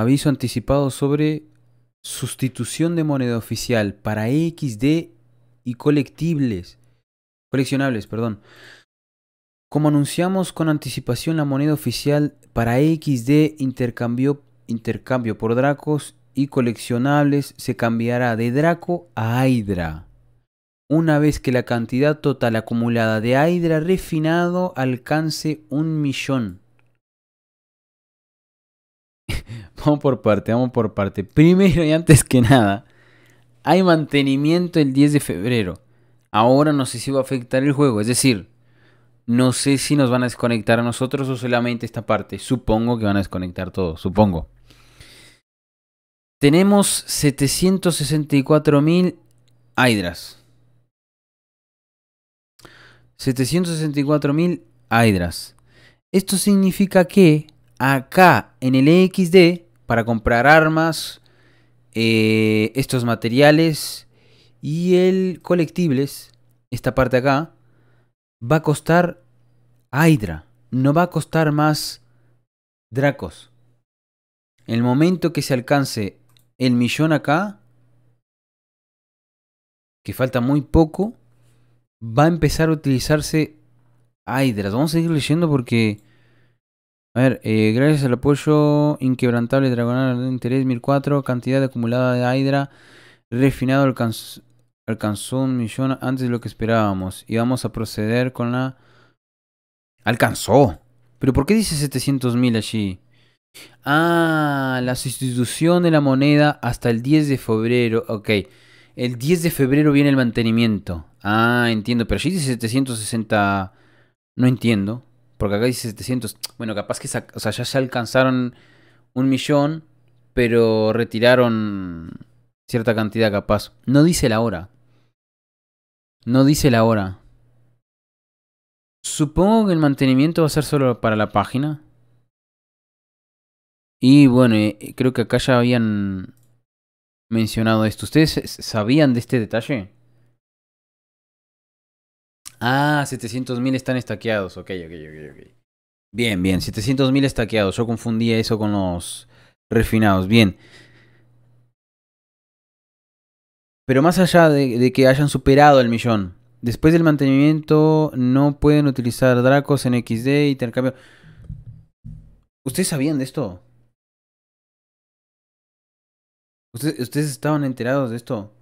Aviso anticipado sobre sustitución de moneda oficial para XD y colectibles. Coleccionables, perdón. Como anunciamos con anticipación, la moneda oficial para XD intercambio, intercambio por Dracos y coleccionables se cambiará de Draco a Hydra. Una vez que la cantidad total acumulada de Hydra refinado alcance un millón. Vamos por parte, vamos por parte. Primero y antes que nada, hay mantenimiento el 10 de febrero. Ahora no sé si va a afectar el juego, es decir, no sé si nos van a desconectar a nosotros o solamente esta parte. Supongo que van a desconectar todo, supongo. Tenemos 764.000 Hydras. 764.000 Hydras. Esto significa que acá en el XD para comprar armas, eh, estos materiales y el colectibles, esta parte acá, va a costar Hydra, no va a costar más Dracos. el momento que se alcance el millón acá, que falta muy poco, va a empezar a utilizarse Hydra. Vamos a seguir leyendo porque a ver, eh, gracias al apoyo inquebrantable Dragonal de Interés 1004, cantidad acumulada de Hydra refinado alcanzó un millón antes de lo que esperábamos. Y vamos a proceder con la... ¡Alcanzó! ¿Pero por qué dice 700.000 allí? Ah, la sustitución de la moneda hasta el 10 de febrero. Ok, el 10 de febrero viene el mantenimiento. Ah, entiendo, pero allí dice 760... No entiendo. Porque acá dice 700. Bueno, capaz que ya se alcanzaron un millón, pero retiraron cierta cantidad capaz. No dice la hora. No dice la hora. Supongo que el mantenimiento va a ser solo para la página. Y bueno, eh, creo que acá ya habían mencionado esto. ¿Ustedes sabían de este detalle? Ah, 700.000 están estaqueados. Ok, ok, ok, Bien, bien. 700.000 estaqueados. Yo confundía eso con los refinados. Bien. Pero más allá de, que hayan superado el millón, después del mantenimiento no pueden utilizar Dracos en XD, intercambio. ¿Ustedes sabían de esto? ¿Ustedes estaban enterados de esto?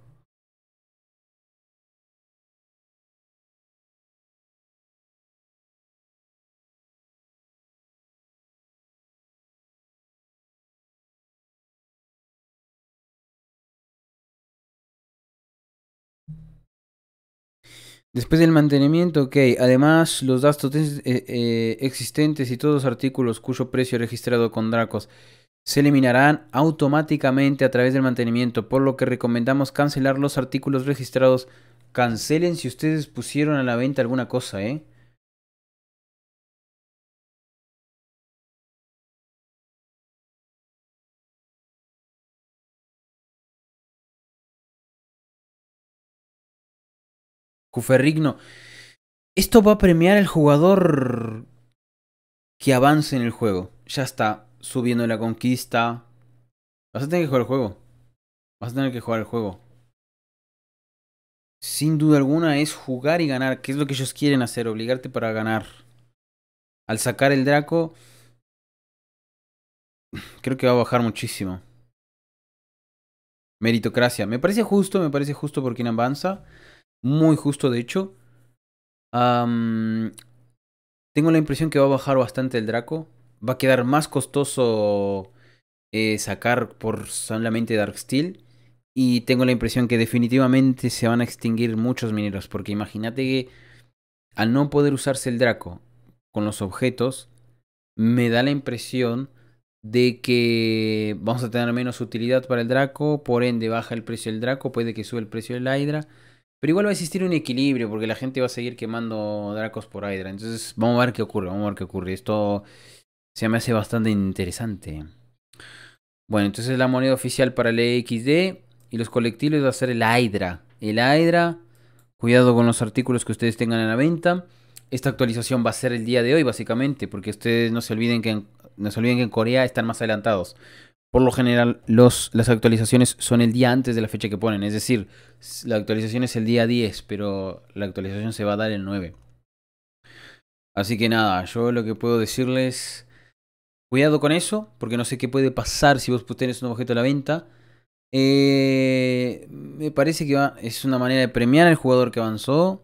Después del mantenimiento, ok. Además, los datos eh, eh, existentes y todos los artículos cuyo precio registrado con Dracos se eliminarán automáticamente a través del mantenimiento, por lo que recomendamos cancelar los artículos registrados. Cancelen si ustedes pusieron a la venta alguna cosa, ¿eh? Cuferrigno. Esto va a premiar al jugador que avance en el juego. Ya está subiendo la conquista. Vas a tener que jugar el juego. Vas a tener que jugar el juego. Sin duda alguna es jugar y ganar, ¿Qué es lo que ellos quieren hacer, obligarte para ganar. Al sacar el Draco, creo que va a bajar muchísimo. Meritocracia. Me parece justo, me parece justo por quien avanza muy justo de hecho. tengo la impresión que va a bajar bastante el Draco. Va a quedar más costoso eh, sacar por solamente steel Y tengo la impresión que definitivamente se van a extinguir muchos mineros. Porque imagínate que al no poder usarse el Draco con los objetos, me da la impresión de que vamos a tener menos utilidad para el Draco. Por ende, baja el precio del Draco. Puede que sube el precio del Hydra pero igual va a existir un equilibrio porque la gente va a seguir quemando Dracos por Hydra. Entonces vamos a ver qué ocurre, vamos a ver qué ocurre. Esto se me hace bastante interesante. Bueno, entonces la moneda oficial para el EXD y los colectivos va a ser el Hydra. El Hydra, cuidado con los artículos que ustedes tengan en la venta. Esta actualización va a ser el día de hoy básicamente porque ustedes no se olviden que no se olviden que en Corea están más adelantados. Por lo general, las actualizaciones son el día antes de la fecha que ponen. Es decir, la actualización es el día 10, pero la actualización se va a dar el 9. Así que nada, yo lo que puedo decirles, cuidado con eso, porque no sé qué puede pasar si vos tenés un objeto a la venta. Eh, me parece que es una manera de premiar al jugador que avanzó.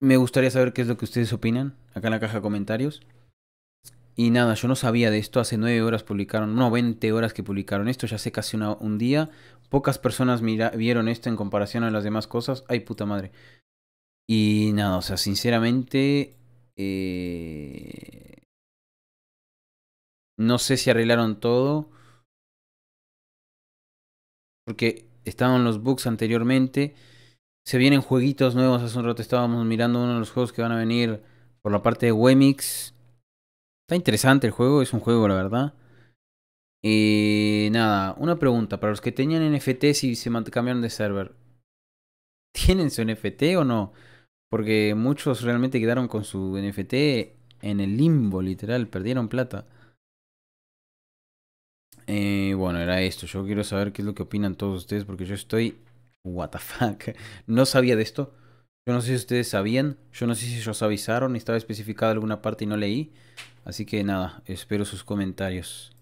Me gustaría saber qué es lo que ustedes opinan acá en la caja de comentarios. Y nada, yo no sabía de esto, hace 9 horas publicaron, no, 20 horas que publicaron esto, ya sé casi un día. Pocas personas mira, vieron esto en comparación a las demás cosas. Ay, puta madre. Y nada, o sea, sinceramente... Eh, no sé si arreglaron todo. Porque estaban los bugs anteriormente. Se vienen jueguitos nuevos. Hace un rato estábamos mirando uno de los juegos que van a venir por la parte de Wemix. Está interesante el juego, es un juego, la verdad. Y eh, nada, una pregunta. Para los que tenían NFT si se cambiaron de server, ¿tienen su NFT o no? Porque muchos realmente quedaron con su NFT en el limbo, literal, perdieron plata. Eh, bueno, era esto. Yo quiero saber qué es lo que opinan todos ustedes porque yo estoy. What the fuck. No sabía de esto. Yo no sé si ustedes sabían, yo no sé si ellos avisaron, estaba especificada alguna parte y no leí. Así que nada, espero sus comentarios.